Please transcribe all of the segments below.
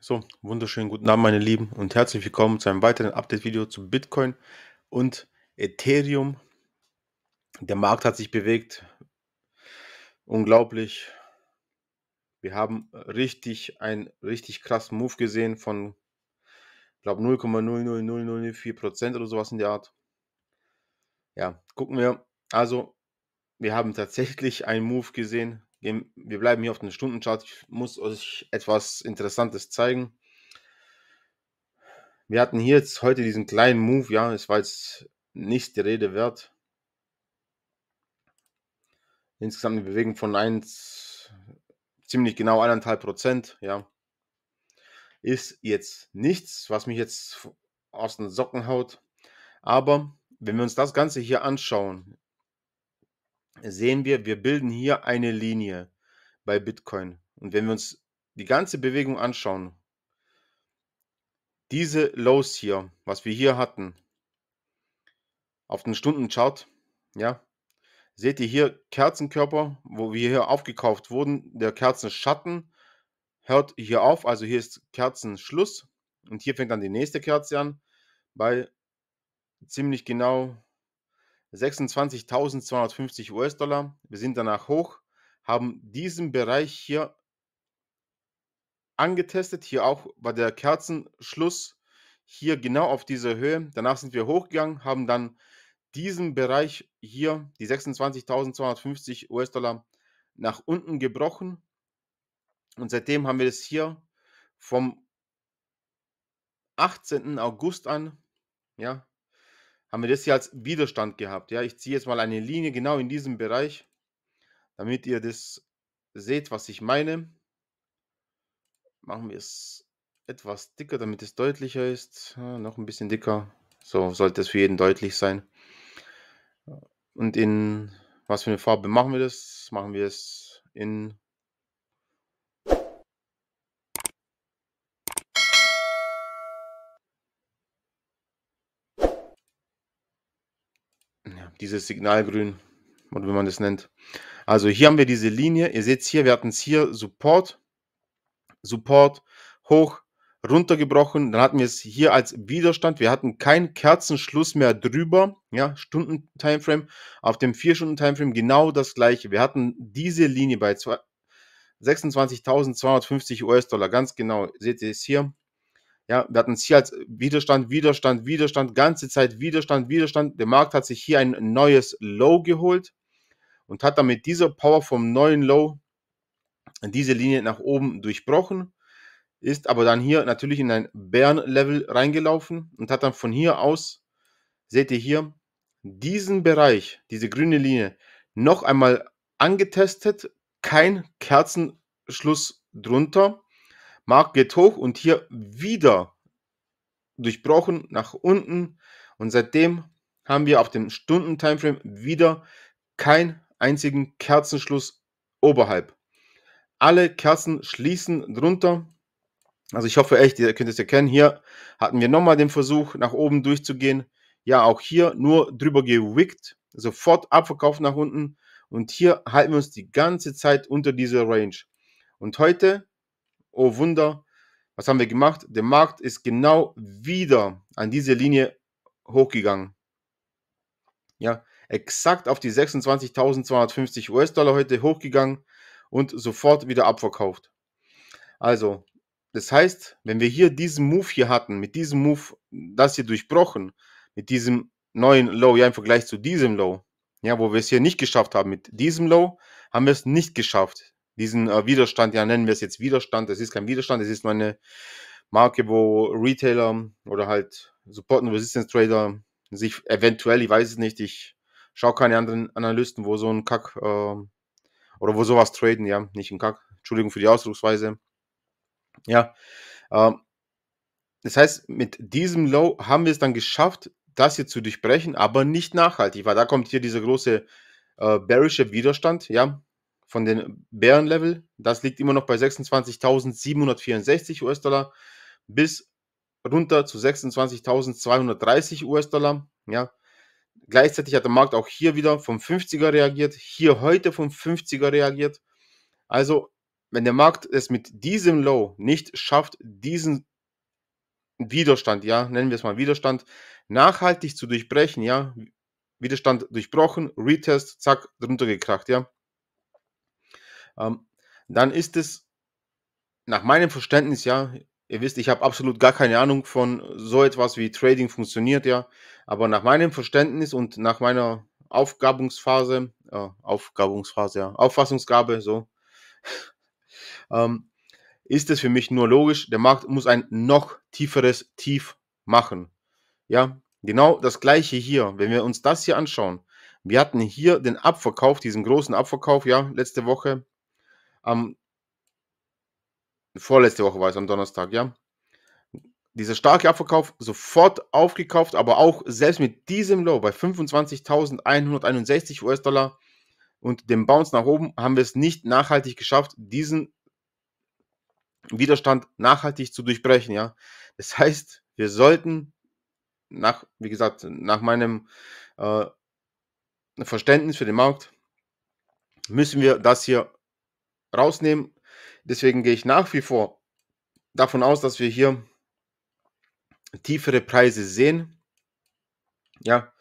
So, wunderschönen guten Abend, meine Lieben, und herzlich willkommen zu einem weiteren Update-Video zu Bitcoin und Ethereum. Der Markt hat sich bewegt. Unglaublich. Wir haben richtig einen richtig krassen Move gesehen von, glaube 0,00004 Prozent oder sowas in der Art. Ja, gucken wir. Also, wir haben tatsächlich einen Move gesehen, Gehen, wir bleiben hier auf den Stundenchart. Ich muss euch etwas Interessantes zeigen. Wir hatten hier jetzt heute diesen kleinen Move, ja, es war jetzt nicht die Rede wert. Insgesamt eine Bewegung von 1, ziemlich genau 1,5 Prozent, ja. Ist jetzt nichts, was mich jetzt aus den Socken haut. Aber wenn wir uns das Ganze hier anschauen, sehen wir, wir bilden hier eine Linie bei Bitcoin. Und wenn wir uns die ganze Bewegung anschauen, diese Lows hier, was wir hier hatten, auf den Stundenchart, ja, seht ihr hier Kerzenkörper, wo wir hier aufgekauft wurden, der Kerzenschatten hört hier auf, also hier ist Kerzenschluss und hier fängt dann die nächste Kerze an, bei ziemlich genau 26.250 US-Dollar. Wir sind danach hoch, haben diesen Bereich hier angetestet. Hier auch war der Kerzenschluss hier genau auf dieser Höhe. Danach sind wir hochgegangen, haben dann diesen Bereich hier, die 26.250 US-Dollar, nach unten gebrochen. Und seitdem haben wir das hier vom 18. August an, ja, haben wir das hier als Widerstand gehabt. Ja, ich ziehe jetzt mal eine Linie genau in diesem Bereich, damit ihr das seht, was ich meine. Machen wir es etwas dicker, damit es deutlicher ist. Ja, noch ein bisschen dicker. So sollte es für jeden deutlich sein. Und in was für eine Farbe machen wir das? Machen wir es in dieses Signalgrün, oder wie man das nennt. Also hier haben wir diese Linie. Ihr seht es hier, wir hatten es hier Support, Support, hoch, runtergebrochen. Dann hatten wir es hier als Widerstand. Wir hatten keinen Kerzenschluss mehr drüber. Ja, Stunden-Timeframe. Auf dem 4-Stunden-Timeframe genau das gleiche. Wir hatten diese Linie bei 26.250 US-Dollar. Ganz genau. Seht ihr es hier? Ja, wir hatten es hier als Widerstand, Widerstand, Widerstand, ganze Zeit Widerstand, Widerstand. Der Markt hat sich hier ein neues Low geholt und hat dann mit dieser Power vom neuen Low diese Linie nach oben durchbrochen, ist aber dann hier natürlich in ein Bären-Level reingelaufen und hat dann von hier aus, seht ihr hier, diesen Bereich, diese grüne Linie, noch einmal angetestet, kein Kerzenschluss drunter Markt geht hoch und hier wieder durchbrochen nach unten. Und seitdem haben wir auf dem Stunden-Timeframe wieder keinen einzigen Kerzenschluss oberhalb. Alle Kerzen schließen drunter. Also ich hoffe echt, ihr könnt es erkennen. Hier hatten wir nochmal den Versuch, nach oben durchzugehen. Ja, auch hier nur drüber gewickt. Sofort abverkauft nach unten. Und hier halten wir uns die ganze Zeit unter dieser Range. Und heute oh Wunder, was haben wir gemacht? Der Markt ist genau wieder an diese Linie hochgegangen. Ja, exakt auf die 26.250 US-Dollar heute hochgegangen und sofort wieder abverkauft. Also, das heißt, wenn wir hier diesen Move hier hatten, mit diesem Move, das hier durchbrochen, mit diesem neuen Low, ja, im Vergleich zu diesem Low, ja, wo wir es hier nicht geschafft haben, mit diesem Low haben wir es nicht geschafft diesen äh, Widerstand, ja nennen wir es jetzt Widerstand, das ist kein Widerstand, es ist nur eine Marke, wo Retailer oder halt Support- und Resistance-Trader sich eventuell, ich weiß es nicht, ich schaue keine anderen Analysten, wo so ein Kack äh, oder wo sowas traden, ja, nicht ein Kack, Entschuldigung für die Ausdrucksweise. Ja, äh, das heißt, mit diesem Low haben wir es dann geschafft, das hier zu durchbrechen, aber nicht nachhaltig, weil da kommt hier dieser große äh, bearische Widerstand, ja, von den Bärenlevel. Das liegt immer noch bei 26.764 US-Dollar bis runter zu 26.230 US-Dollar. Ja. Gleichzeitig hat der Markt auch hier wieder vom 50er reagiert, hier heute vom 50er reagiert. Also, wenn der Markt es mit diesem Low nicht schafft, diesen Widerstand, ja, nennen wir es mal Widerstand, nachhaltig zu durchbrechen, ja, Widerstand durchbrochen, Retest, zack, drunter gekracht, ja ähm, dann ist es nach meinem Verständnis, ja, ihr wisst, ich habe absolut gar keine Ahnung von so etwas wie Trading funktioniert, ja, aber nach meinem Verständnis und nach meiner Aufgabungsphase, äh, Aufgabungsphase, ja, Auffassungsgabe, so, ähm, ist es für mich nur logisch, der Markt muss ein noch tieferes Tief machen. Ja, genau das gleiche hier. Wenn wir uns das hier anschauen, wir hatten hier den Abverkauf, diesen großen Abverkauf, ja, letzte Woche am vorletzte Woche war es, am Donnerstag, ja. Dieser starke Abverkauf sofort aufgekauft, aber auch selbst mit diesem Low bei 25.161 US-Dollar und dem Bounce nach oben haben wir es nicht nachhaltig geschafft, diesen Widerstand nachhaltig zu durchbrechen, ja. Das heißt, wir sollten nach, wie gesagt, nach meinem äh, Verständnis für den Markt müssen wir das hier rausnehmen. Deswegen gehe ich nach wie vor davon aus, dass wir hier tiefere Preise sehen. Ja,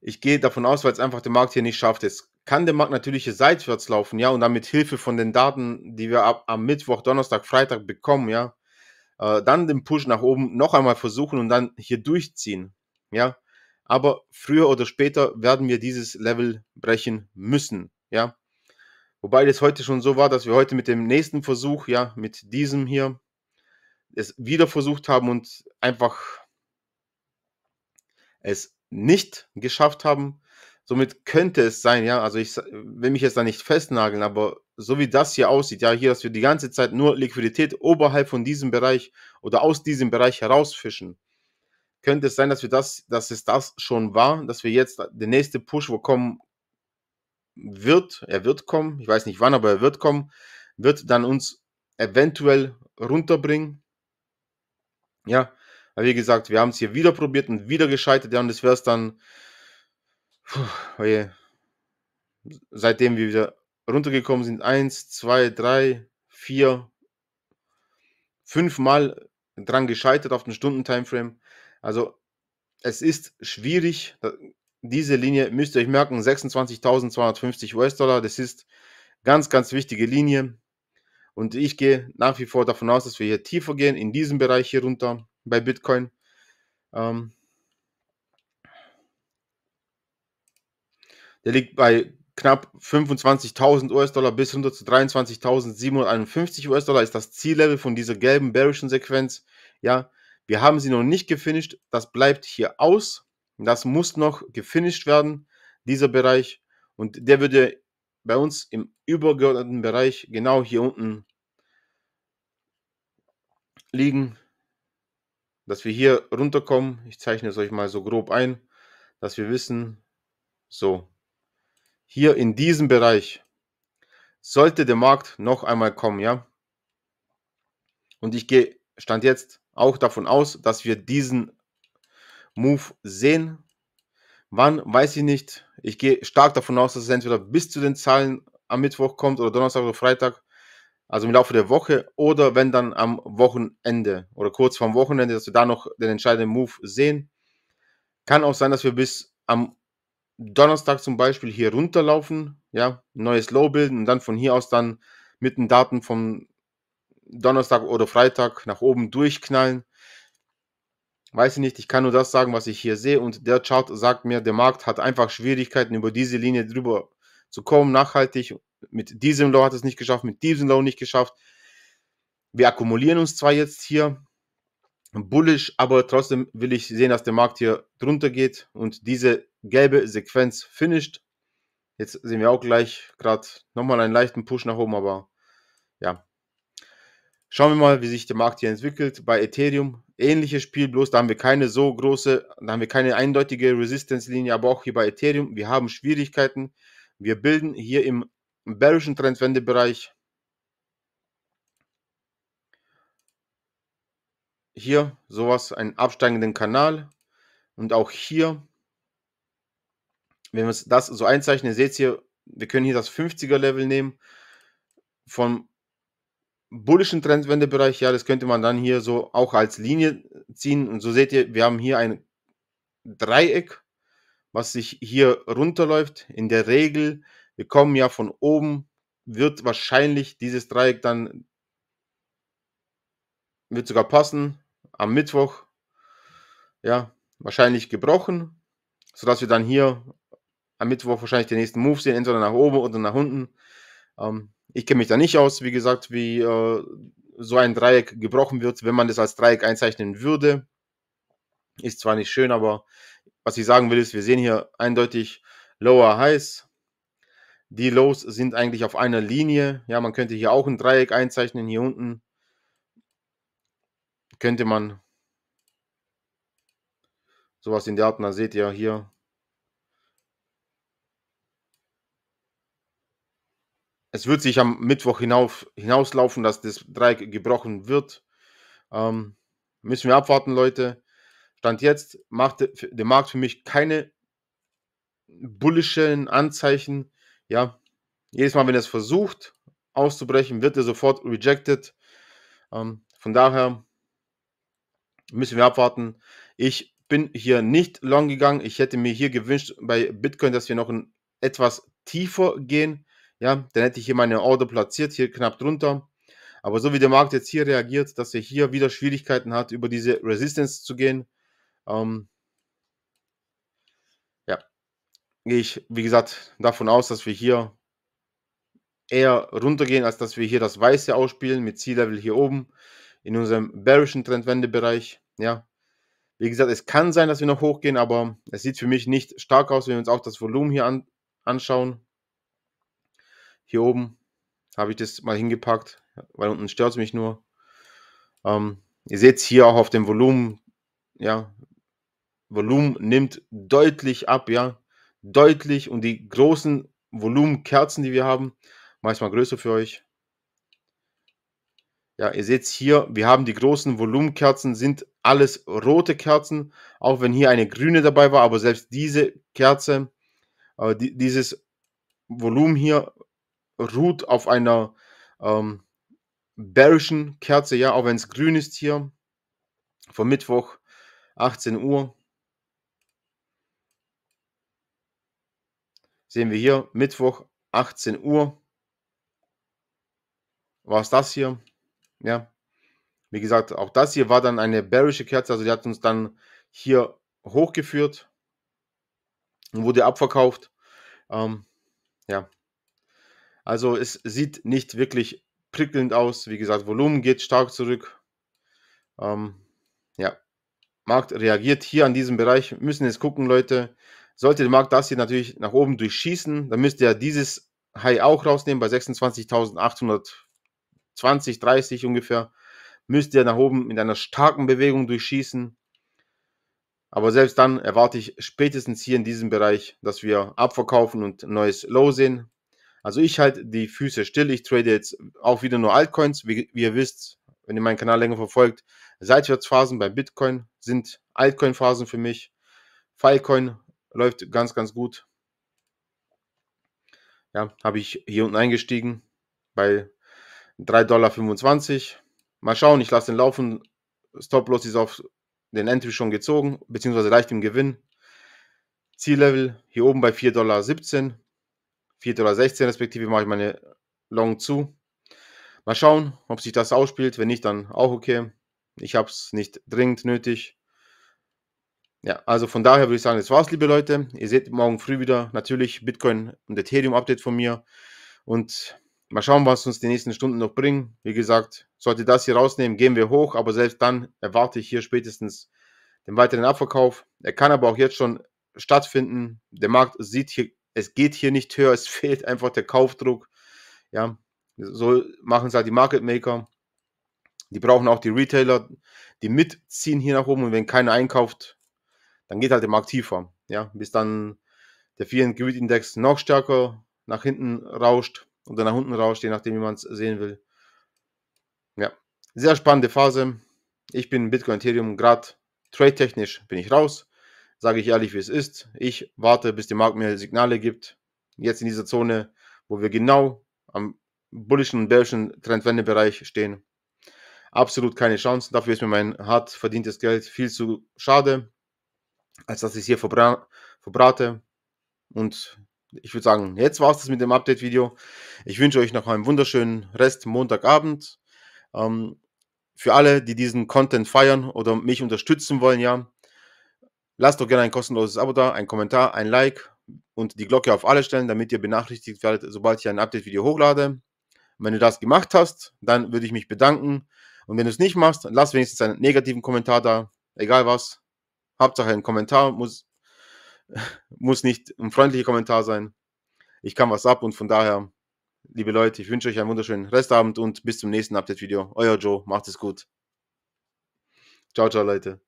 ich gehe davon aus, weil es einfach der Markt hier nicht schafft. Es kann der Markt natürlich hier seitwärts laufen, ja, und dann mit Hilfe von den Daten, die wir ab, am Mittwoch, Donnerstag, Freitag bekommen, ja, äh, dann den Push nach oben noch einmal versuchen und dann hier durchziehen, ja. Aber früher oder später werden wir dieses Level brechen müssen, ja. Wobei das heute schon so war, dass wir heute mit dem nächsten Versuch, ja, mit diesem hier, es wieder versucht haben und einfach es nicht geschafft haben. Somit könnte es sein, ja, also ich will mich jetzt da nicht festnageln, aber so wie das hier aussieht, ja, hier, dass wir die ganze Zeit nur Liquidität oberhalb von diesem Bereich oder aus diesem Bereich herausfischen, könnte es sein, dass wir das, dass es das schon war, dass wir jetzt der nächste Push, wo kommen wird, er wird kommen, ich weiß nicht wann, aber er wird kommen, wird dann uns eventuell runterbringen. Ja, aber wie gesagt, wir haben es hier wieder probiert und wieder gescheitert, ja, und das wäre es dann, puh, oje, seitdem wir wieder runtergekommen sind, eins, zwei, drei, vier, fünfmal dran gescheitert auf den Stunden-Timeframe. Also es ist schwierig, diese Linie müsst ihr euch merken, 26.250 US-Dollar. Das ist ganz, ganz wichtige Linie. Und ich gehe nach wie vor davon aus, dass wir hier tiefer gehen, in diesem Bereich hier runter bei Bitcoin. Ähm der liegt bei knapp 25.000 US-Dollar bis runter zu 23.751 US-Dollar ist das Ziellevel von dieser gelben bearischen Sequenz. Ja, wir haben sie noch nicht gefinisht. Das bleibt hier aus. Das muss noch gefinisht werden, dieser Bereich. Und der würde bei uns im übergeordneten Bereich genau hier unten liegen, dass wir hier runterkommen. Ich zeichne es euch mal so grob ein, dass wir wissen, so, hier in diesem Bereich sollte der Markt noch einmal kommen, ja. Und ich gehe Stand jetzt auch davon aus, dass wir diesen Move sehen. Wann, weiß ich nicht. Ich gehe stark davon aus, dass es entweder bis zu den Zahlen am Mittwoch kommt oder Donnerstag oder Freitag, also im Laufe der Woche oder wenn dann am Wochenende oder kurz vorm Wochenende, dass wir da noch den entscheidenden Move sehen. Kann auch sein, dass wir bis am Donnerstag zum Beispiel hier runterlaufen, ja, neues Low bilden und dann von hier aus dann mit den Daten vom Donnerstag oder Freitag nach oben durchknallen weiß ich nicht, ich kann nur das sagen, was ich hier sehe und der Chart sagt mir, der Markt hat einfach Schwierigkeiten, über diese Linie drüber zu kommen, nachhaltig. Mit diesem Low hat es nicht geschafft, mit diesem Low nicht geschafft. Wir akkumulieren uns zwar jetzt hier bullisch, aber trotzdem will ich sehen, dass der Markt hier drunter geht und diese gelbe Sequenz finisht. Jetzt sehen wir auch gleich gerade nochmal einen leichten Push nach oben, aber ja. Schauen wir mal, wie sich der Markt hier entwickelt. Bei Ethereum ähnliches Spiel, bloß da haben wir keine so große, da haben wir keine eindeutige Resistance-Linie, aber auch hier bei Ethereum, wir haben Schwierigkeiten. Wir bilden hier im bearischen Trendwendebereich hier sowas, einen absteigenden Kanal und auch hier, wenn wir das so einzeichnen, seht ihr, wir können hier das 50er Level nehmen, Von bullischen Trendwendebereich, ja, das könnte man dann hier so auch als Linie ziehen. Und so seht ihr, wir haben hier ein Dreieck, was sich hier runterläuft. In der Regel, wir kommen ja von oben, wird wahrscheinlich dieses Dreieck dann, wird sogar passen, am Mittwoch, ja, wahrscheinlich gebrochen, sodass wir dann hier am Mittwoch wahrscheinlich den nächsten Move sehen, entweder nach oben oder nach unten. Ähm, ich kenne mich da nicht aus, wie gesagt, wie äh, so ein Dreieck gebrochen wird, wenn man das als Dreieck einzeichnen würde. Ist zwar nicht schön, aber was ich sagen will, ist, wir sehen hier eindeutig Lower Highs. Die Lows sind eigentlich auf einer Linie. Ja, man könnte hier auch ein Dreieck einzeichnen. Hier unten könnte man sowas in der Art. Da seht ihr hier es wird sich am Mittwoch hinauf, hinauslaufen, dass das Dreieck gebrochen wird. Ähm, müssen wir abwarten, Leute. Stand jetzt macht der Markt für mich keine bullischen Anzeichen. Ja, jedes Mal, wenn er es versucht auszubrechen, wird er sofort rejected. Ähm, von daher müssen wir abwarten. Ich bin hier nicht long gegangen. Ich hätte mir hier gewünscht bei Bitcoin, dass wir noch ein etwas tiefer gehen. Ja, dann hätte ich hier meine Order platziert, hier knapp drunter. Aber so wie der Markt jetzt hier reagiert, dass er hier wieder Schwierigkeiten hat, über diese Resistance zu gehen, ähm, ja, gehe ich, wie gesagt, davon aus, dass wir hier eher runtergehen, als dass wir hier das Weiße ausspielen mit Ziellevel hier oben in unserem bearischen Trendwendebereich. Ja, wie gesagt, es kann sein, dass wir noch hochgehen, aber es sieht für mich nicht stark aus, wenn wir uns auch das Volumen hier an, anschauen. Hier oben habe ich das mal hingepackt, weil unten stört es mich nur. Ähm, ihr seht es hier auch auf dem Volumen. Ja, Volumen nimmt deutlich ab, ja, deutlich. Und die großen Volumenkerzen, die wir haben, manchmal größer für euch. Ja, ihr seht es hier, wir haben die großen Volumenkerzen, sind alles rote Kerzen, auch wenn hier eine grüne dabei war, aber selbst diese Kerze, äh, die, dieses Volumen hier ruht auf einer ähm, bärischen Kerze, ja, auch wenn es grün ist hier, vom Mittwoch, 18 Uhr. Sehen wir hier, Mittwoch, 18 Uhr. War es das hier? Ja. Wie gesagt, auch das hier war dann eine bärische Kerze, also die hat uns dann hier hochgeführt und wurde abverkauft. Ähm, ja, also es sieht nicht wirklich prickelnd aus. Wie gesagt, Volumen geht stark zurück. Ähm, ja, Markt reagiert hier an diesem Bereich. müssen jetzt gucken, Leute. Sollte der Markt das hier natürlich nach oben durchschießen, dann müsste er dieses High auch rausnehmen bei 26.820, 30 ungefähr. Müsste er nach oben mit einer starken Bewegung durchschießen. Aber selbst dann erwarte ich spätestens hier in diesem Bereich, dass wir abverkaufen und ein neues Low sehen. Also ich halte die Füße still. Ich trade jetzt auch wieder nur Altcoins. Wie, wie ihr wisst, wenn ihr meinen Kanal länger verfolgt, Seitwärtsphasen bei Bitcoin sind Altcoin-Phasen für mich. Filecoin läuft ganz, ganz gut. Ja, habe ich hier unten eingestiegen bei 3,25 Dollar. Mal schauen, ich lasse den laufen. Stop-Loss ist auf den Entry schon gezogen, beziehungsweise leicht im Gewinn. Ziellevel hier oben bei 4,17 Dollar. 4. oder 16 respektive, mache ich meine Long zu. Mal schauen, ob sich das ausspielt. Wenn nicht, dann auch okay. Ich habe es nicht dringend nötig. Ja, also von daher würde ich sagen, das war's, liebe Leute. Ihr seht morgen früh wieder natürlich Bitcoin und Ethereum-Update von mir. Und mal schauen, was uns die nächsten Stunden noch bringen. Wie gesagt, sollte das hier rausnehmen, gehen wir hoch, aber selbst dann erwarte ich hier spätestens den weiteren Abverkauf. Er kann aber auch jetzt schon stattfinden. Der Markt sieht hier es geht hier nicht höher, es fehlt einfach der Kaufdruck. Ja, so machen es halt die Market Maker. Die brauchen auch die Retailer, die mitziehen hier nach oben und wenn keiner einkauft, dann geht halt der Markt tiefer. Ja, bis dann der Fear and Index noch stärker nach hinten rauscht oder nach unten rauscht, je nachdem, wie man es sehen will. Ja, sehr spannende Phase. Ich bin Bitcoin Ethereum gerade trade-technisch bin ich raus sage ich ehrlich, wie es ist. Ich warte, bis die Markt mir Signale gibt. Jetzt in dieser Zone, wo wir genau am bullischen und bärischen Trendwendebereich stehen. Absolut keine Chance. Dafür ist mir mein hart verdientes Geld viel zu schade, als dass ich es hier verbra verbrate. Und ich würde sagen, jetzt war es das mit dem Update-Video. Ich wünsche euch noch einen wunderschönen Rest Montagabend. Ähm, für alle, die diesen Content feiern oder mich unterstützen wollen, ja, Lasst doch gerne ein kostenloses Abo da, einen Kommentar, ein Like und die Glocke auf alle stellen, damit ihr benachrichtigt werdet, sobald ich ein Update-Video hochlade. wenn du das gemacht hast, dann würde ich mich bedanken. Und wenn du es nicht machst, lass wenigstens einen negativen Kommentar da. Egal was. Hauptsache ein Kommentar muss, muss nicht ein freundlicher Kommentar sein. Ich kann was ab und von daher, liebe Leute, ich wünsche euch einen wunderschönen Restabend und bis zum nächsten Update-Video. Euer Joe, macht es gut. Ciao, ciao, Leute.